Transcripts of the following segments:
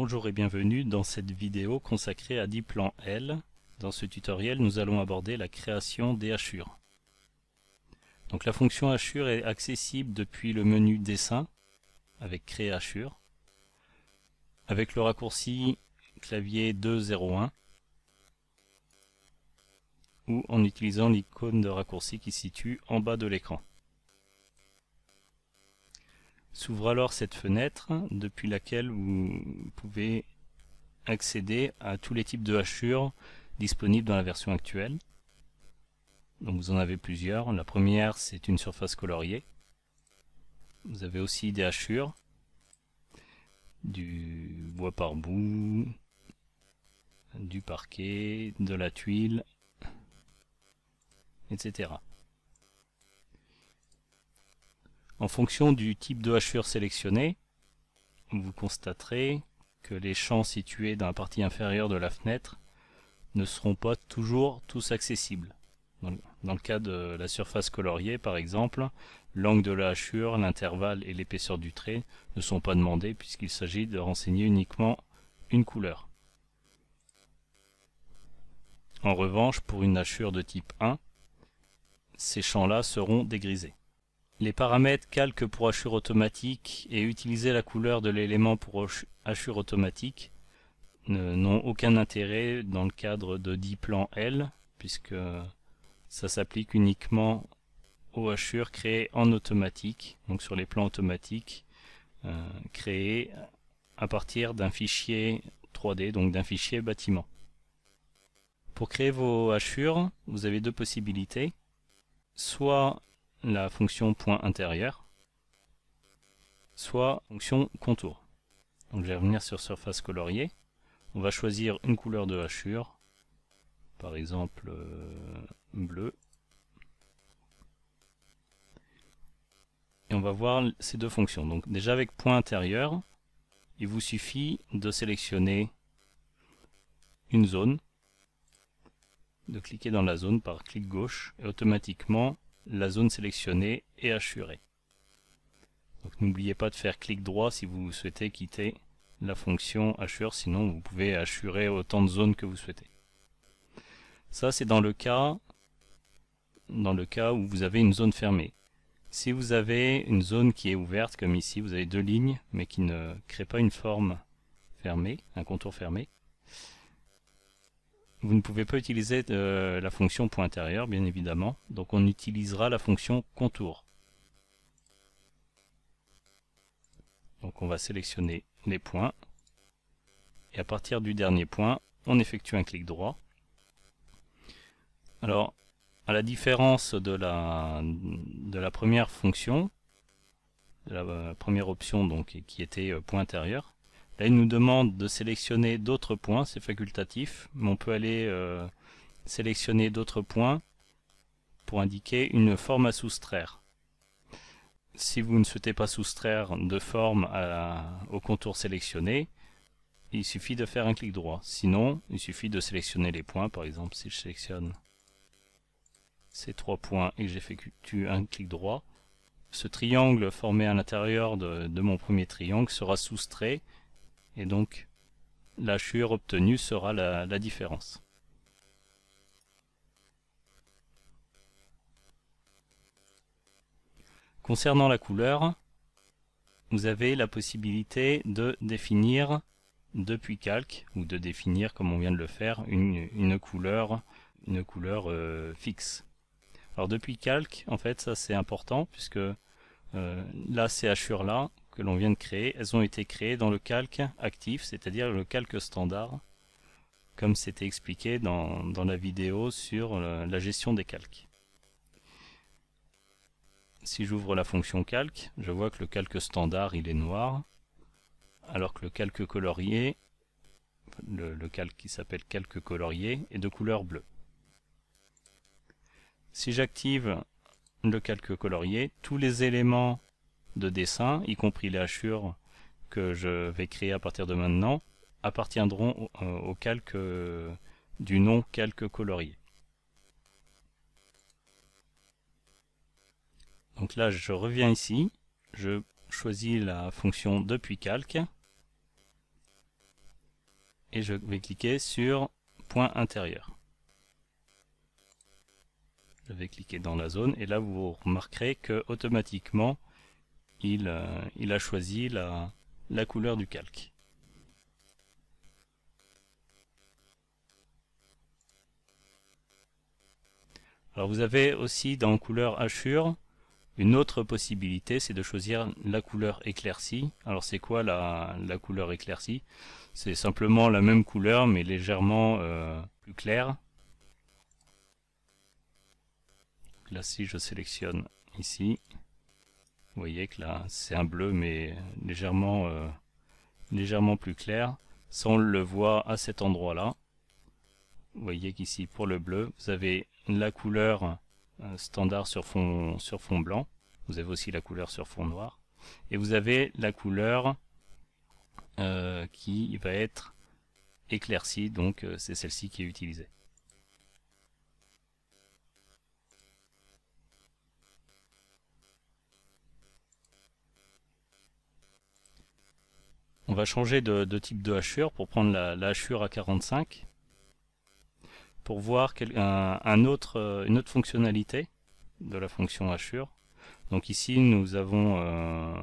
Bonjour et bienvenue dans cette vidéo consacrée à Diplan L. Dans ce tutoriel, nous allons aborder la création des hachures. Donc la fonction hachure est accessible depuis le menu dessin avec créer hachure avec le raccourci clavier 201 ou en utilisant l'icône de raccourci qui se situe en bas de l'écran. S'ouvre alors cette fenêtre depuis laquelle vous pouvez accéder à tous les types de hachures disponibles dans la version actuelle. Donc vous en avez plusieurs. La première, c'est une surface coloriée. Vous avez aussi des hachures, du bois par bout, du parquet, de la tuile, etc. En fonction du type de hachure sélectionné, vous constaterez que les champs situés dans la partie inférieure de la fenêtre ne seront pas toujours tous accessibles. Dans le cas de la surface coloriée, par exemple, l'angle de la hachure, l'intervalle et l'épaisseur du trait ne sont pas demandés puisqu'il s'agit de renseigner uniquement une couleur. En revanche, pour une hachure de type 1, ces champs-là seront dégrisés. Les paramètres calque pour hachure automatique et utiliser la couleur de l'élément pour hachure automatique n'ont aucun intérêt dans le cadre de 10 plans L puisque ça s'applique uniquement aux hachures créées en automatique, donc sur les plans automatiques euh, créés à partir d'un fichier 3D, donc d'un fichier bâtiment. Pour créer vos hachures, vous avez deux possibilités. Soit la fonction point intérieur, soit fonction contour. Donc je vais revenir sur surface coloriée. On va choisir une couleur de hachure, par exemple euh, bleu. Et on va voir ces deux fonctions. Donc déjà avec point intérieur, il vous suffit de sélectionner une zone, de cliquer dans la zone par clic gauche, et automatiquement la zone sélectionnée et assurée. Donc n'oubliez pas de faire clic droit si vous souhaitez quitter la fonction assure, sinon vous pouvez assurer autant de zones que vous souhaitez. Ça c'est dans le cas dans le cas où vous avez une zone fermée. Si vous avez une zone qui est ouverte, comme ici, vous avez deux lignes, mais qui ne crée pas une forme fermée, un contour fermé, vous ne pouvez pas utiliser la fonction point intérieur, bien évidemment. Donc on utilisera la fonction contour. Donc on va sélectionner les points. Et à partir du dernier point, on effectue un clic droit. Alors, à la différence de la, de la première fonction, de la euh, première option donc, qui était euh, point intérieur, Là, il nous demande de sélectionner d'autres points, c'est facultatif, mais on peut aller euh, sélectionner d'autres points pour indiquer une forme à soustraire. Si vous ne souhaitez pas soustraire de forme au contour sélectionné, il suffit de faire un clic droit. Sinon, il suffit de sélectionner les points. Par exemple, si je sélectionne ces trois points et que j'effectue un clic droit, ce triangle formé à l'intérieur de, mon premier triangle sera soustrait et donc la chure obtenue sera la, différence. Concernant la couleur, vous avez la possibilité de définir depuis calque ou de définir comme on vient de le faire une, couleur une couleur euh, fixe alors depuis calque en fait ça c'est important puisque euh, là ces hachures là que l'on vient de créer, elles ont été créées dans le calque actif, c'est-à-dire le calque standard, comme c'était expliqué dans, la vidéo sur euh, la gestion des calques. Si j'ouvre la fonction calque, je vois que le calque standard il est noir, alors que le calque colorié, le, le calque qui s'appelle calque colorié, est de couleur bleue. Si j'active le calque colorié, tous les éléments de dessin, y compris les hachures que je vais créer à partir de maintenant, appartiendront euh, au, calque du nom calque colorier. Donc là, je reviens ici, je choisis la fonction depuis calque et je vais cliquer sur point intérieur. Je vais cliquer dans la zone et là vous remarquerez que automatiquement euh, il, a choisi la, couleur du calque. Alors vous avez aussi dans couleur hachure une autre possibilité, c'est de choisir la couleur éclaircie. Alors c'est quoi la, couleur éclaircie C'est simplement la même couleur mais légèrement euh, plus claire. Là si je sélectionne ici, vous voyez que là, c'est un bleu, mais légèrement, euh, légèrement plus clair. Ça, on le voit à cet endroit-là. Vous voyez qu'ici, pour le bleu, vous avez la couleur euh, standard sur fond, sur fond blanc. Vous avez aussi la couleur sur fond noir. Et vous avez la couleur euh, qui va être éclaircie, donc c'est celle-ci qui est utilisée. va changer de, type de hachure pour prendre la, hachure à 45 pour voir un, autre, euh, une autre fonctionnalité de la fonction hachure. Donc ici nous avons euh,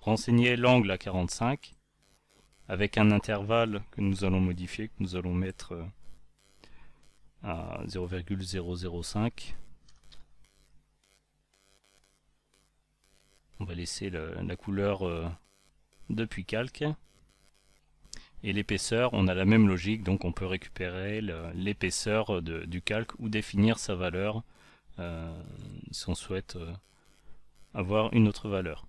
renseigné l'angle à 45 avec un intervalle que nous allons modifier, que nous allons mettre euh, à 0,005. On va laisser la, couleur depuis calque. Et l'épaisseur, on a la même logique, donc on peut récupérer l'épaisseur du calque ou définir sa valeur euh, si on souhaite euh, avoir une autre valeur.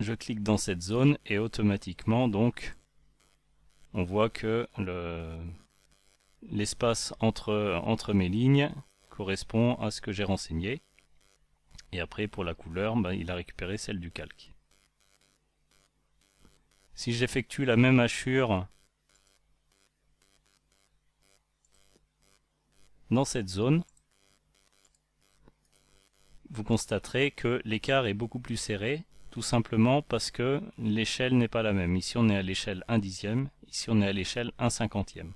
Je clique dans cette zone et automatiquement donc on voit que l'espace entre mes lignes correspond à ce que j'ai renseigné. Et après, pour la couleur, ben, il a récupéré celle du calque. Si j'effectue la même hachure dans cette zone, vous constaterez que l'écart est beaucoup plus serré, tout simplement parce que l'échelle n'est pas la même. Ici on est à l'échelle 1 dixième, ici on est à l'échelle 1 cinquantième.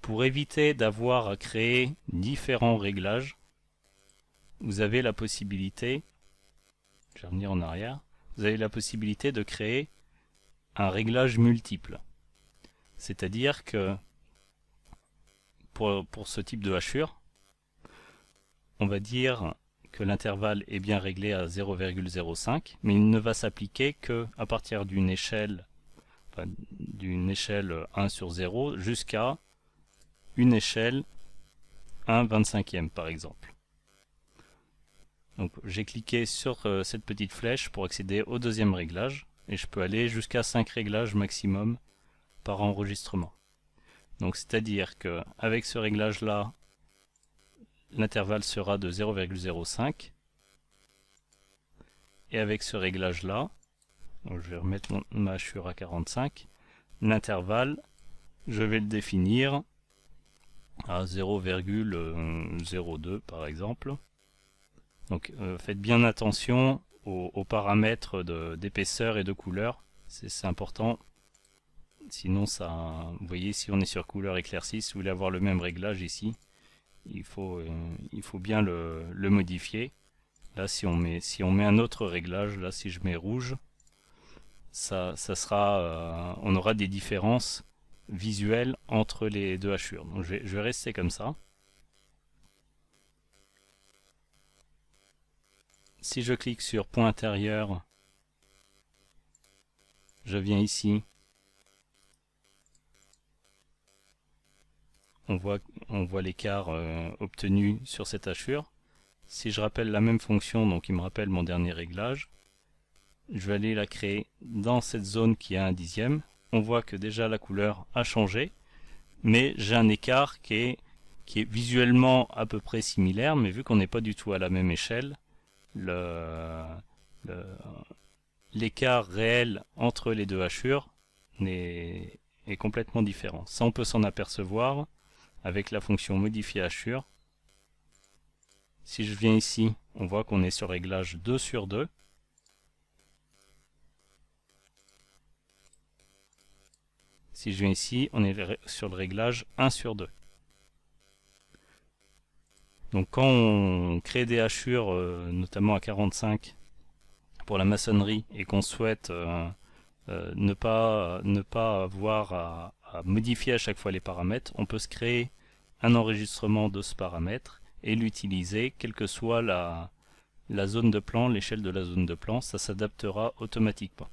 Pour éviter d'avoir à créer différents réglages, vous avez la possibilité, revenir en arrière, vous avez la possibilité de créer un réglage multiple. C'est-à-dire que pour, ce type de hachure, on va dire que l'intervalle est bien réglé à 0,05, mais il ne va s'appliquer que à partir d'une échelle d'une échelle 1 sur 0 jusqu'à une échelle 1 25e par exemple. Donc j'ai cliqué sur euh, cette petite flèche pour accéder au deuxième réglage et je peux aller jusqu'à 5 réglages maximum par enregistrement. c'est-à-dire que ce réglage là, l'intervalle sera de 0,05 et avec ce réglage là, je vais remettre mon, ma à 45, l'intervalle je vais le définir à 0,02 par exemple donc euh, faites bien attention aux, paramètres d'épaisseur et de couleur, c'est important. Sinon, ça, vous voyez, si on est sur couleur éclaircie, si vous voulez avoir le même réglage ici, il faut, euh, il faut bien le, modifier. Là, si on, met, si on met un autre réglage, là, si je mets rouge, ça, ça sera, euh, on aura des différences visuelles entre les deux hachures. Donc, je je vais rester comme ça. Si je clique sur point intérieur, je viens ici. On voit, on voit l'écart euh, obtenu sur cette hachure. Si je rappelle la même fonction, donc il me rappelle mon dernier réglage, je vais aller la créer dans cette zone qui a un dixième. On voit que déjà la couleur a changé, mais j'ai un écart qui est, qui est visuellement à peu près similaire, mais vu qu'on n'est pas du tout à la même échelle, l'écart le, l'écart réel entre les deux hachures est, est complètement différent. Ça, on peut s'en apercevoir avec la fonction modifier hachure. Si je viens ici, on voit qu'on est sur réglage 2 sur 2. Si je viens ici, on est sur le réglage 1 sur 2. Donc quand on crée des hachures, euh, notamment à 45 pour la maçonnerie, et qu'on souhaite euh, euh, ne, pas, ne pas avoir à, modifier à chaque fois les paramètres, on peut se créer un enregistrement de ce paramètre et l'utiliser, quelle que soit la, la zone de plan, l'échelle de la zone de plan, ça s'adaptera automatiquement.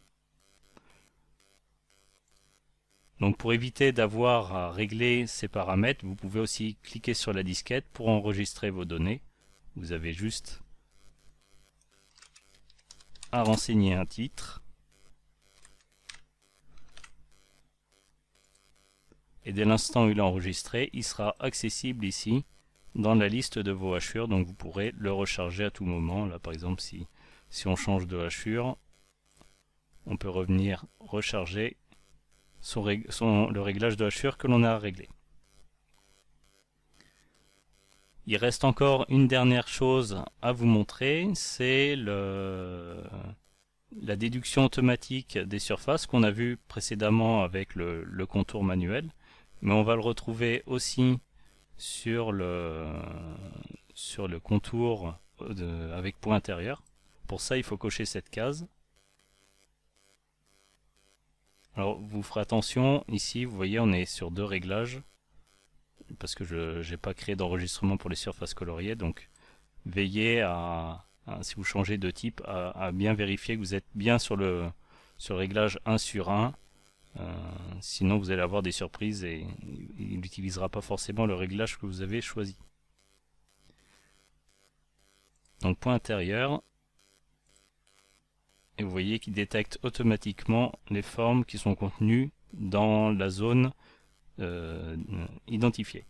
Donc pour éviter d'avoir à régler ces paramètres, vous pouvez aussi cliquer sur la disquette pour enregistrer vos données. Vous avez juste à renseigner un titre. Et dès l'instant où il est enregistré, il sera accessible ici dans la liste de vos hachures. Donc vous pourrez le recharger à tout moment. Là par exemple, si, si on change de hachure, on peut revenir recharger son le réglage de hachure que l'on a réglé. Il reste encore une dernière chose à vous montrer, c'est la déduction automatique des surfaces qu'on a vu précédemment avec le... contour manuel, mais on va le retrouver aussi sur le, contour euh, avec point intérieur. Pour ça, il faut cocher cette case. Alors vous ferez attention, ici vous voyez on est sur deux réglages, parce que je n'ai pas créé d'enregistrement pour les surfaces coloriées, donc veillez à, si vous changez de type, à, bien vérifier que vous êtes bien sur le, sur réglage 1 sur 1, euh, sinon vous allez avoir des surprises et il n'utilisera pas forcément le réglage que vous avez choisi. Donc point intérieur, et vous voyez qu'il détecte automatiquement les formes qui sont contenues dans la zone euh, identifiée.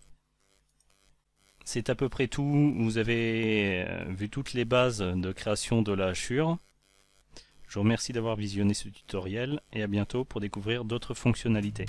C'est à peu près tout, vous avez euh, vu toutes les bases de création de la hachure. Je vous remercie d'avoir visionné ce tutoriel et à bientôt pour découvrir d'autres fonctionnalités.